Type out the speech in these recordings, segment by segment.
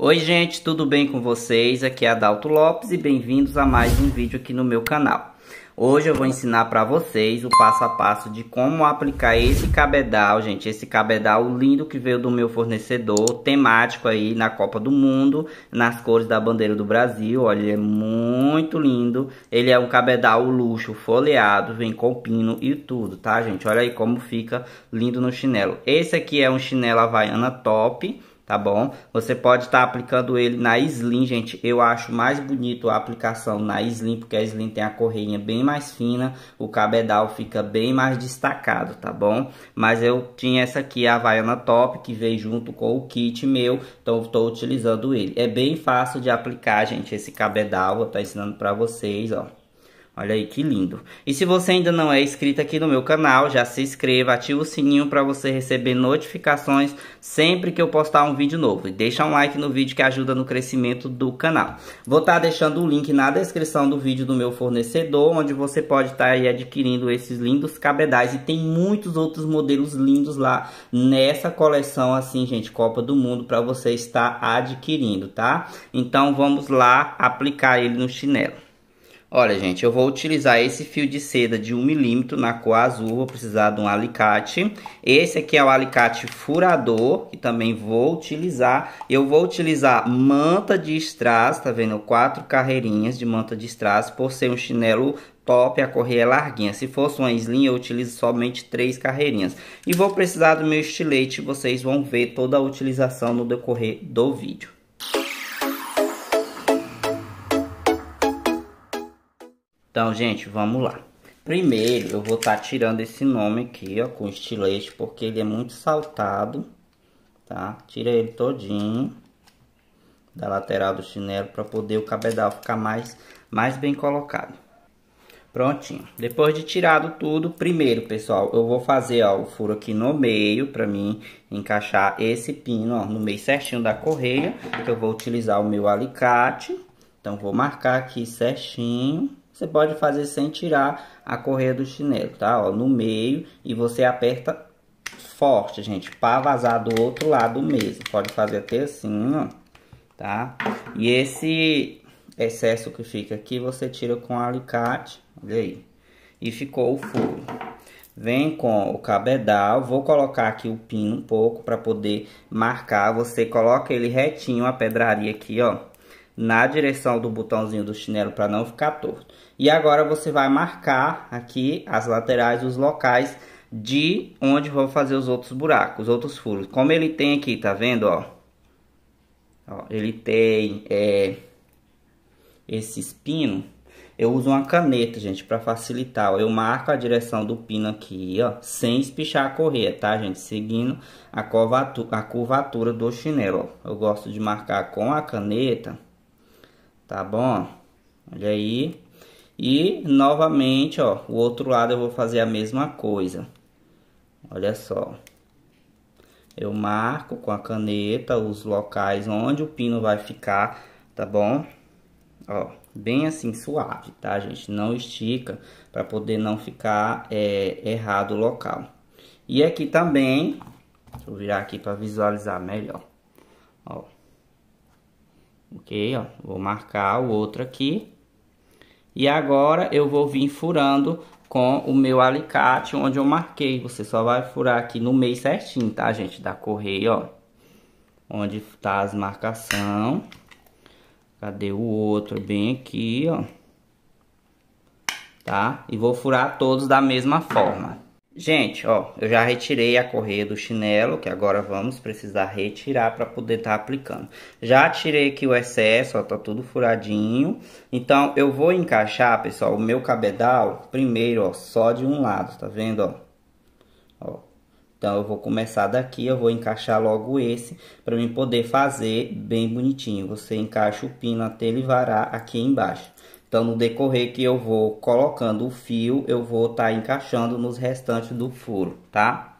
Oi gente, tudo bem com vocês? Aqui é Adalto Lopes e bem-vindos a mais um vídeo aqui no meu canal. Hoje eu vou ensinar para vocês o passo a passo de como aplicar esse cabedal, gente. Esse cabedal lindo que veio do meu fornecedor, temático aí na Copa do Mundo, nas cores da bandeira do Brasil. Olha, ele é muito lindo. Ele é um cabedal luxo, folheado, vem com pino e tudo, tá, gente? Olha aí como fica lindo no chinelo. Esse aqui é um chinelo Havaiana top tá bom? Você pode estar tá aplicando ele na slim, gente. Eu acho mais bonito a aplicação na slim, porque a slim tem a correinha bem mais fina, o cabedal fica bem mais destacado, tá bom? Mas eu tinha essa aqui, a Havaiana Top, que veio junto com o kit meu, então estou utilizando ele. É bem fácil de aplicar, gente, esse cabedal, vou estar tá ensinando para vocês, ó. Olha aí que lindo. E se você ainda não é inscrito aqui no meu canal, já se inscreva, ativa o sininho para você receber notificações sempre que eu postar um vídeo novo. E deixa um like no vídeo que ajuda no crescimento do canal. Vou estar tá deixando o link na descrição do vídeo do meu fornecedor, onde você pode estar tá aí adquirindo esses lindos cabedais. E tem muitos outros modelos lindos lá nessa coleção assim, gente, Copa do Mundo, para você estar adquirindo, tá? Então vamos lá aplicar ele no chinelo. Olha, gente, eu vou utilizar esse fio de seda de 1 milímetro na cor azul, vou precisar de um alicate. Esse aqui é o alicate furador, que também vou utilizar. Eu vou utilizar manta de strass, tá vendo? Quatro carreirinhas de manta de strass, por ser um chinelo top, a correia é larguinha. Se fosse uma slim, eu utilizo somente três carreirinhas. E vou precisar do meu estilete, vocês vão ver toda a utilização no decorrer do vídeo. Então, gente, vamos lá. Primeiro, eu vou estar tá tirando esse nome aqui, ó, com estilete, porque ele é muito saltado, tá? Tira ele todinho da lateral do chinelo para poder o cabedal ficar mais, mais bem colocado. Prontinho. Depois de tirado tudo, primeiro, pessoal, eu vou fazer, ó, o furo aqui no meio para mim encaixar esse pino, ó, no meio certinho da correia, eu vou utilizar o meu alicate. Então, vou marcar aqui certinho. Você pode fazer sem tirar a correia do chinelo, tá? Ó, no meio e você aperta forte, gente, para vazar do outro lado mesmo. Pode fazer até assim, ó, tá? E esse excesso que fica aqui, você tira com um alicate, olha aí. E ficou o furo. Vem com o cabedal, vou colocar aqui o pino um pouco para poder marcar. Você coloca ele retinho, a pedraria aqui, ó na direção do botãozinho do chinelo para não ficar torto. E agora você vai marcar aqui as laterais, os locais de onde vou fazer os outros buracos, os outros furos. Como ele tem aqui, tá vendo, ó? ó ele tem é, esse pino. Eu uso uma caneta, gente, para facilitar. Eu marco a direção do pino aqui, ó, sem espichar a correia, tá, gente? Seguindo a curvatura, a curvatura do chinelo, ó. Eu gosto de marcar com a caneta tá bom? Olha aí. E novamente, ó, o outro lado eu vou fazer a mesma coisa. Olha só. Eu marco com a caneta os locais onde o pino vai ficar, tá bom? Ó, bem assim suave, tá, gente? Não estica para poder não ficar é, errado o local. E aqui também, vou virar aqui para visualizar melhor. Ó ok ó vou marcar o outro aqui e agora eu vou vir furando com o meu alicate onde eu marquei você só vai furar aqui no meio certinho tá gente da correia ó onde tá as marcação cadê o outro bem aqui ó tá e vou furar todos da mesma forma Gente, ó, eu já retirei a correia do chinelo, que agora vamos precisar retirar para poder estar tá aplicando. Já tirei aqui o excesso, ó, tá tudo furadinho. Então, eu vou encaixar, pessoal, o meu cabedal primeiro, ó, só de um lado, tá vendo, ó? ó. Então, eu vou começar daqui, eu vou encaixar logo esse, para mim poder fazer bem bonitinho. Você encaixa o pino até ele varar aqui embaixo. Então, no decorrer que eu vou colocando o fio, eu vou estar tá encaixando nos restantes do furo, tá?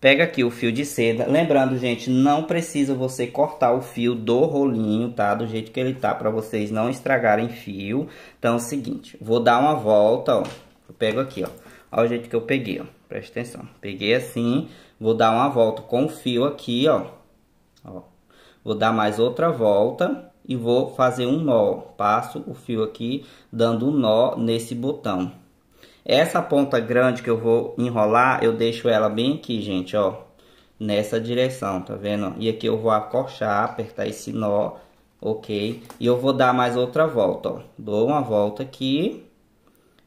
Pega aqui o fio de seda. Lembrando, gente, não precisa você cortar o fio do rolinho, tá? Do jeito que ele tá, para vocês não estragarem fio. Então, é o seguinte, vou dar uma volta, ó. Eu pego aqui, ó. Olha o jeito que eu peguei, ó. Presta atenção. Peguei assim, vou dar uma volta com o fio aqui, ó. Ó. Vou dar mais outra volta e vou fazer um nó. Passo o fio aqui, dando um nó nesse botão. Essa ponta grande que eu vou enrolar, eu deixo ela bem aqui, gente, ó. Nessa direção, tá vendo? E aqui eu vou acorchar apertar esse nó, ok? E eu vou dar mais outra volta, ó. Dou uma volta aqui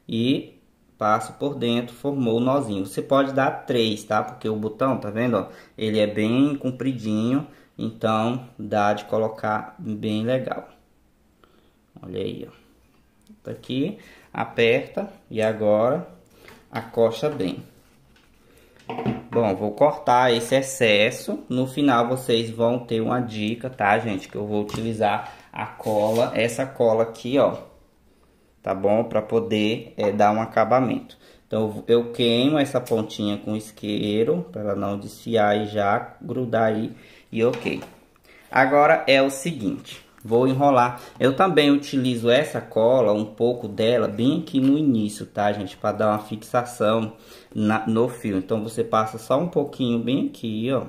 e passo por dentro, formou o nozinho. Você pode dar três, tá? Porque o botão, tá vendo, ó? Ele é bem compridinho, então dá de colocar bem legal. Olha aí, ó. Tá aqui, aperta e agora acosta bem. Bom, vou cortar esse excesso. No final vocês vão ter uma dica, tá, gente? Que eu vou utilizar a cola, essa cola aqui, ó. Tá bom? Pra poder é, dar um acabamento. Então, eu queimo essa pontinha com isqueiro, para ela não desfiar e já grudar aí, e ok. Agora é o seguinte, vou enrolar. Eu também utilizo essa cola, um pouco dela, bem aqui no início, tá, gente? Para dar uma fixação na, no fio. Então, você passa só um pouquinho bem aqui, ó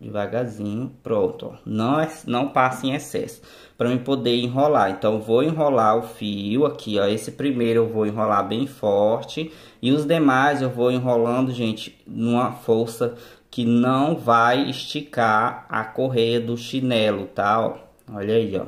devagarzinho, pronto, ó. não, é, não passa em excesso, para eu poder enrolar, então vou enrolar o fio aqui, ó, esse primeiro eu vou enrolar bem forte, e os demais eu vou enrolando, gente, numa força que não vai esticar a correia do chinelo, tá, ó, olha aí, ó,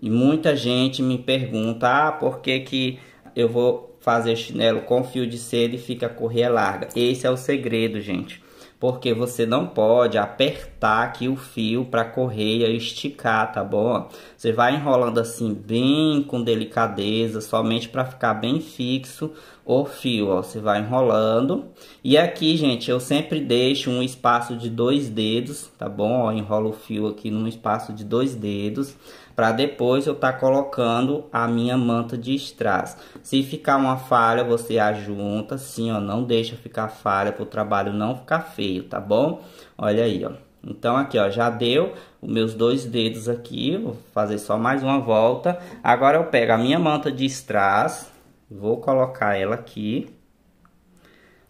e muita gente me pergunta, ah, por que que eu vou fazer chinelo com fio de seda e fica a correia larga, esse é o segredo, gente, porque você não pode apertar aqui o fio para a correia esticar, tá bom? Você vai enrolando assim bem com delicadeza, somente para ficar bem fixo o fio, ó. Você vai enrolando. E aqui, gente, eu sempre deixo um espaço de dois dedos, tá bom? Ó, enrolo o fio aqui num espaço de dois dedos para depois eu estar tá colocando a minha manta de strass. Se ficar uma falha, você ajunta, sim, ó, não deixa ficar falha para o trabalho não ficar feio, tá bom? Olha aí, ó. Então aqui, ó, já deu os meus dois dedos aqui, vou fazer só mais uma volta. Agora eu pego a minha manta de strass, vou colocar ela aqui.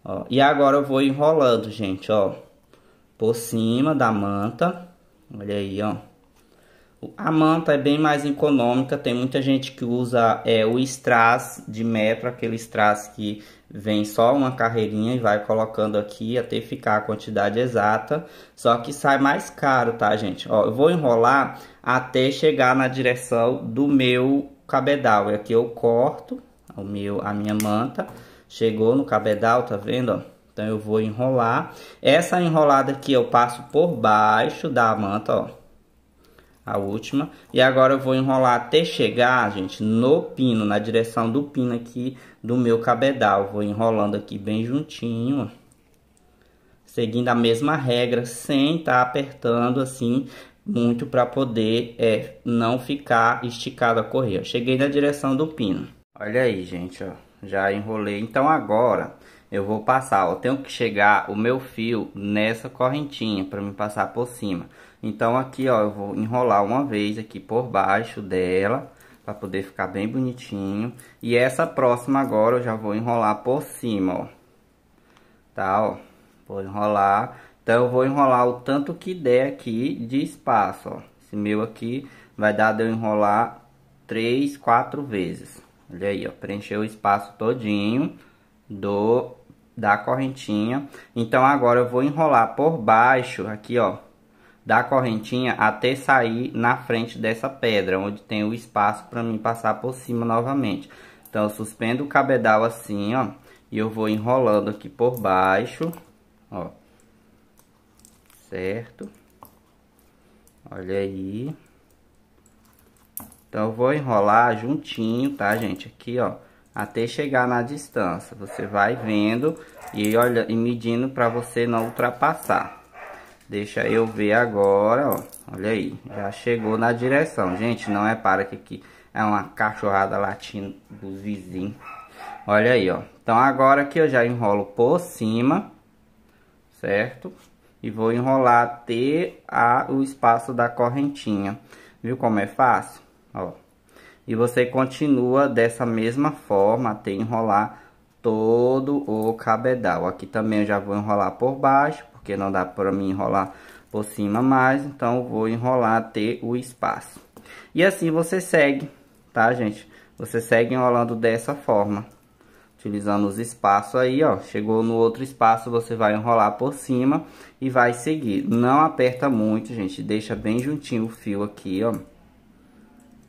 Ó, e agora eu vou enrolando, gente, ó, por cima da manta. Olha aí, ó. A manta é bem mais econômica, tem muita gente que usa é, o strass de metro, aquele strass que vem só uma carreirinha e vai colocando aqui até ficar a quantidade exata, só que sai mais caro, tá gente? Ó, eu vou enrolar até chegar na direção do meu cabedal, é e aqui eu corto o meu, a minha manta, chegou no cabedal, tá vendo, ó? Então eu vou enrolar, essa enrolada aqui eu passo por baixo da manta, ó a última. E agora eu vou enrolar até chegar, gente, no pino, na direção do pino aqui do meu cabedal. Vou enrolando aqui bem juntinho, seguindo a mesma regra, sem estar tá apertando assim muito para poder é, não ficar esticado a correr. cheguei na direção do pino. Olha aí, gente, ó, já enrolei. Então agora eu vou passar, ó, eu tenho que chegar o meu fio nessa correntinha para me passar por cima. Então aqui, ó, eu vou enrolar uma vez aqui por baixo dela, para poder ficar bem bonitinho. E essa próxima agora eu já vou enrolar por cima, ó. Tá, ó. Vou enrolar. Então eu vou enrolar o tanto que der aqui de espaço, ó. Esse meu aqui vai dar de eu enrolar três, quatro vezes. Olha aí, ó, preencheu o espaço todinho do da correntinha. Então agora eu vou enrolar por baixo aqui, ó, da correntinha até sair na frente dessa pedra, onde tem o espaço para mim passar por cima novamente. Então, eu suspendo o cabedal assim, ó, e eu vou enrolando aqui por baixo, ó. Certo? Olha aí. Então, eu vou enrolar juntinho, tá, gente? Aqui, ó, até chegar na distância. Você vai vendo e, olha, e medindo para você não ultrapassar. Deixa eu ver agora, ó. Olha aí, já chegou na direção. Gente, não é para que aqui é uma cachorrada latindo dos vizinhos. Olha aí, ó. Então agora que eu já enrolo por cima, certo? E vou enrolar até a, o espaço da correntinha. Viu como é fácil? Ó. E você continua dessa mesma forma até enrolar todo o cabedal. Aqui também eu já vou enrolar por baixo porque não dá para mim enrolar por cima mais, então vou enrolar até o espaço. E assim você segue, tá, gente? Você segue enrolando dessa forma, utilizando os espaços aí, ó. Chegou no outro espaço, você vai enrolar por cima e vai seguir. Não aperta muito, gente, deixa bem juntinho o fio aqui, ó.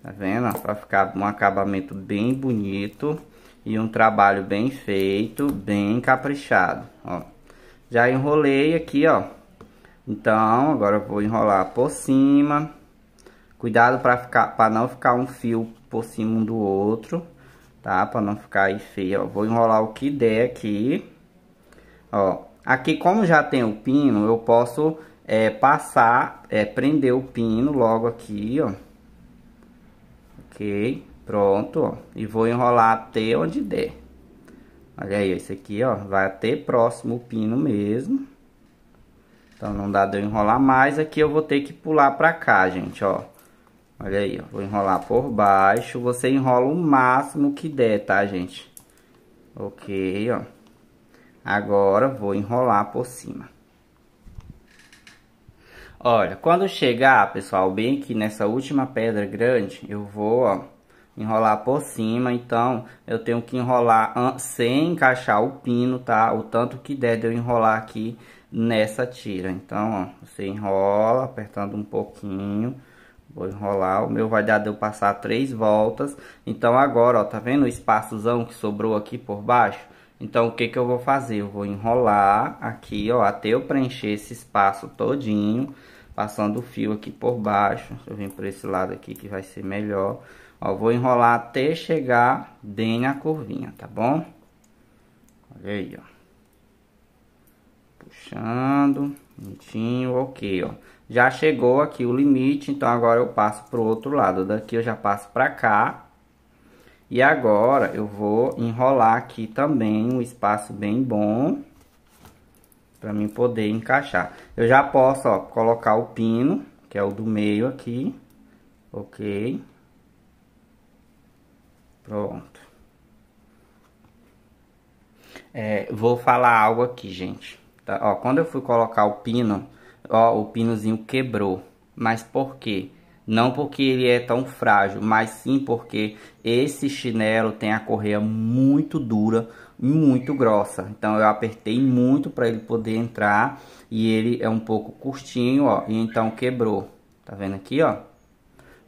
Tá vendo? Pra ficar um acabamento bem bonito e um trabalho bem feito, bem caprichado, ó. Já enrolei aqui, ó. Então, agora eu vou enrolar por cima. Cuidado para ficar, para não ficar um fio por cima um do outro, tá? Para não ficar aí feio. Ó. Vou enrolar o que der aqui. Ó, aqui como já tem o pino, eu posso é, passar, é, prender o pino logo aqui, ó. Ok? Pronto, ó. E vou enrolar até onde der. Olha aí, esse aqui, ó, vai até próximo o pino mesmo. Então, não dá de eu enrolar mais. Aqui eu vou ter que pular pra cá, gente, ó. Olha aí, ó, vou enrolar por baixo. Você enrola o máximo que der, tá, gente? Ok, ó. Agora, vou enrolar por cima. Olha, quando chegar, pessoal, bem aqui nessa última pedra grande, eu vou, ó, enrolar por cima, então eu tenho que enrolar sem encaixar o pino, tá? O tanto que der de eu enrolar aqui nessa tira. Então, ó, você enrola, apertando um pouquinho, vou enrolar, o meu vai dar de eu passar três voltas. Então agora, ó, tá vendo o espaçozão que sobrou aqui por baixo? Então, o que que eu vou fazer? Eu vou enrolar aqui, ó, até eu preencher esse espaço todinho, passando o fio aqui por baixo. Deixa eu vir por esse lado aqui que vai ser melhor Ó, vou enrolar até chegar bem na curvinha, tá bom? Olha aí, ó. Puxando, bonitinho, ok, ó. Já chegou aqui o limite, então agora eu passo pro outro lado. Daqui eu já passo pra cá. E agora eu vou enrolar aqui também um espaço bem bom para mim poder encaixar. Eu já posso, ó, colocar o pino, que é o do meio aqui, ok? Pronto. É, vou falar algo aqui, gente. Tá? Ó, quando eu fui colocar o pino, ó, o pinozinho quebrou. Mas por quê? Não porque ele é tão frágil, mas sim porque esse chinelo tem a correia muito dura, muito grossa. Então eu apertei muito para ele poder entrar e ele é um pouco curtinho, ó, e então quebrou. Tá vendo aqui, ó?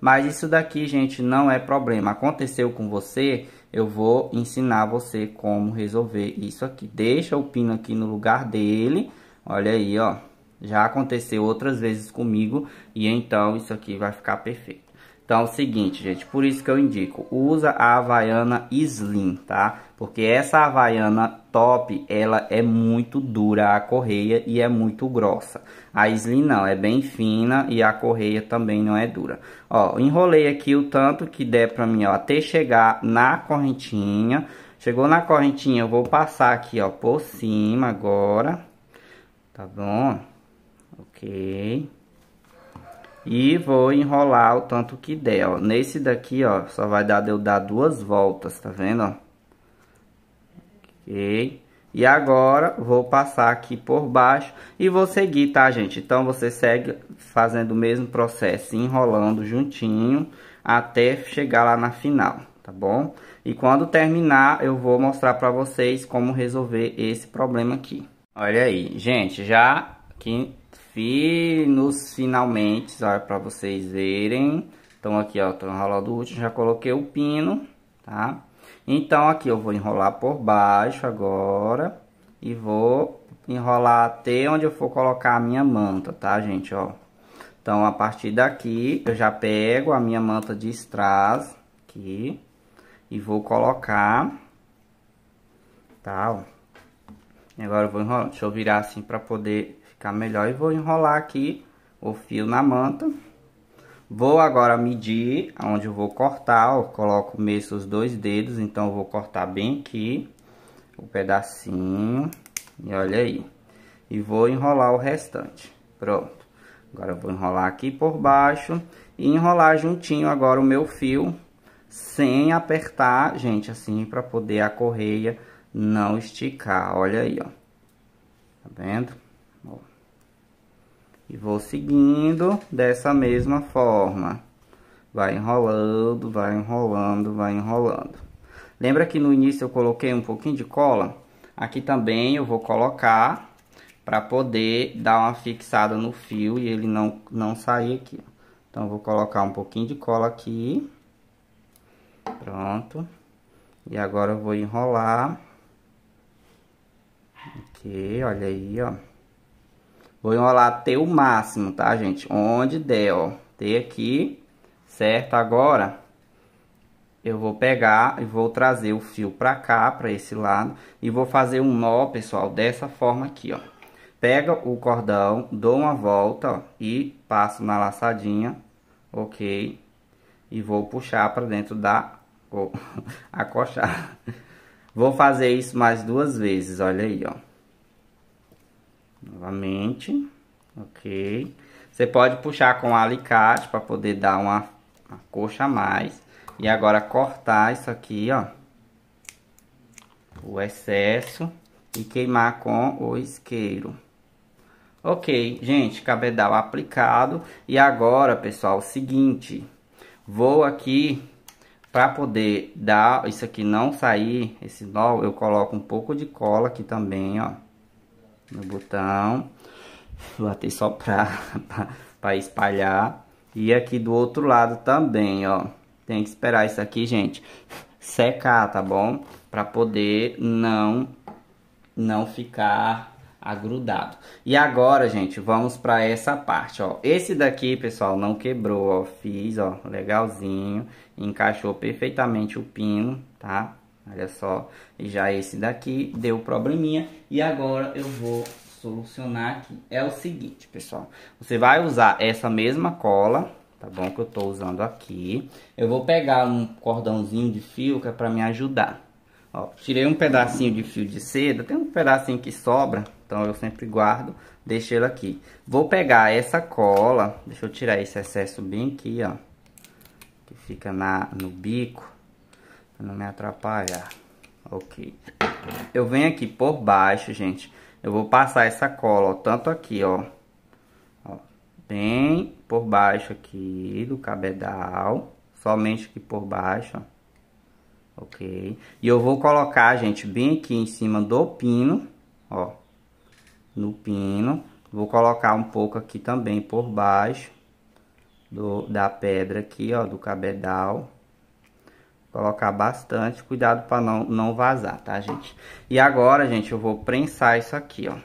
Mas isso daqui, gente, não é problema. Aconteceu com você, eu vou ensinar você como resolver isso aqui. Deixa o pino aqui no lugar dele. Olha aí, ó. Já aconteceu outras vezes comigo e então isso aqui vai ficar perfeito. Então é o seguinte, gente, por isso que eu indico, usa a Havaiana Slim, tá? Porque essa Havaiana top, ela é muito dura a correia e é muito grossa. A Slim não, é bem fina e a correia também não é dura. Ó, enrolei aqui o tanto que der pra mim, ó, até chegar na correntinha. Chegou na correntinha, eu vou passar aqui, ó, por cima agora. Tá bom? Ok. E vou enrolar o tanto que der, ó. Nesse daqui, ó, só vai dar de eu dar duas voltas, tá vendo, ó? Ok? E agora, vou passar aqui por baixo e vou seguir, tá, gente? Então, você segue fazendo o mesmo processo, enrolando juntinho até chegar lá na final, tá bom? E quando terminar, eu vou mostrar pra vocês como resolver esse problema aqui. Olha aí, gente, já que finos finalmente, só para vocês verem. Então aqui, ó, tô enrolando o último, já coloquei o pino, tá? Então aqui eu vou enrolar por baixo agora. E vou enrolar até onde eu for colocar a minha manta, tá, gente, ó. Então, a partir daqui, eu já pego a minha manta de strass aqui e vou colocar, tá, ó. Agora eu vou enrolar, deixa eu virar assim para poder ficar melhor. E vou enrolar aqui o fio na manta. Vou agora medir onde eu vou cortar, ó, coloco mesmo os dois dedos, então eu vou cortar bem aqui o pedacinho, e olha aí. E vou enrolar o restante, pronto. Agora eu vou enrolar aqui por baixo e enrolar juntinho agora o meu fio, sem apertar, gente, assim, para poder a correia não esticar, olha aí, ó. Tá vendo? E vou seguindo dessa mesma forma. Vai enrolando, vai enrolando, vai enrolando. Lembra que no início eu coloquei um pouquinho de cola? Aqui também eu vou colocar para poder dar uma fixada no fio e ele não, não sair aqui. Então, vou colocar um pouquinho de cola aqui. Pronto. E agora eu vou enrolar. Aqui, olha aí, ó. Vou enrolar até o máximo, tá, gente? Onde der, ó. T aqui, certo? Agora, eu vou pegar e vou trazer o fio pra cá, pra esse lado. E vou fazer um nó, pessoal, dessa forma aqui, ó. Pega o cordão, dou uma volta, ó, e passo na laçadinha, ok? E vou puxar pra dentro da... Oh, acochar. Vou fazer isso mais duas vezes, olha aí, ó. Novamente. Ok. Você pode puxar com alicate para poder dar uma, uma coxa a mais. E agora cortar isso aqui, ó. O excesso. E queimar com o isqueiro. Ok, gente, cabedal aplicado. E agora, pessoal, o seguinte. Vou aqui para poder dar isso aqui não sair, esse nó, eu coloco um pouco de cola aqui também, ó no botão. Botei só pra, pra, pra espalhar. E aqui do outro lado também, ó. Tem que esperar isso aqui, gente, secar, tá bom? Pra poder não, não ficar agrudado. E agora, gente, vamos para essa parte, ó. Esse daqui, pessoal, não quebrou, ó. Fiz, ó, legalzinho. Encaixou perfeitamente o pino, tá? Olha só, e já esse daqui deu probleminha. E agora eu vou solucionar aqui. É o seguinte, pessoal. Você vai usar essa mesma cola, tá bom? Que eu tô usando aqui. Eu vou pegar um cordãozinho de fio que é pra me ajudar. Ó, tirei um pedacinho de fio de seda. Tem um pedacinho que sobra, então eu sempre guardo. Deixei ele aqui. Vou pegar essa cola. Deixa eu tirar esse excesso bem aqui, ó. Que fica na, no bico não me atrapalhar. Ok. Eu venho aqui por baixo, gente. Eu vou passar essa cola, ó, tanto aqui, ó, ó. Bem por baixo aqui do cabedal. Somente aqui por baixo, ó. Ok. E eu vou colocar, gente, bem aqui em cima do pino, ó. No pino. Vou colocar um pouco aqui também por baixo. Do, da pedra aqui, ó, do cabedal. Colocar bastante, cuidado para não, não vazar, tá, gente? E agora, gente, eu vou prensar isso aqui, ó.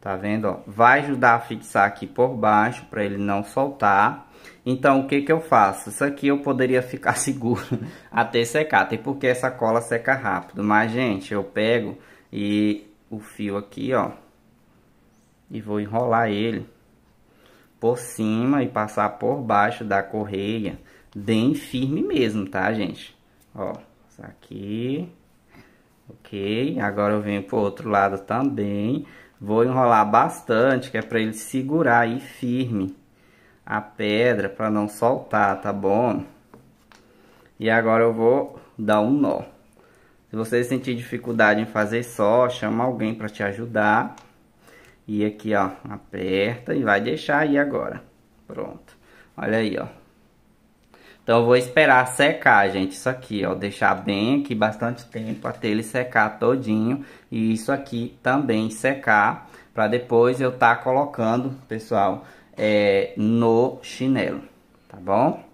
Tá vendo, ó? Vai ajudar a fixar aqui por baixo, para ele não soltar. Então, o que que eu faço? Isso aqui eu poderia ficar seguro até secar, até porque essa cola seca rápido. Mas, gente, eu pego e o fio aqui, ó, e vou enrolar ele por cima e passar por baixo da correia bem firme mesmo, tá, gente? Ó, isso aqui. Ok, agora eu venho pro outro lado também. Vou enrolar bastante, que é pra ele segurar aí firme a pedra, pra não soltar, tá bom? E agora eu vou dar um nó. Se você sentir dificuldade em fazer só, chama alguém pra te ajudar. E aqui, ó, aperta e vai deixar aí agora. Pronto. Olha aí, ó. Então eu vou esperar secar, gente, isso aqui, ó, deixar bem aqui bastante tempo até ele secar todinho e isso aqui também secar para depois eu estar tá colocando, pessoal, é, no chinelo, tá bom?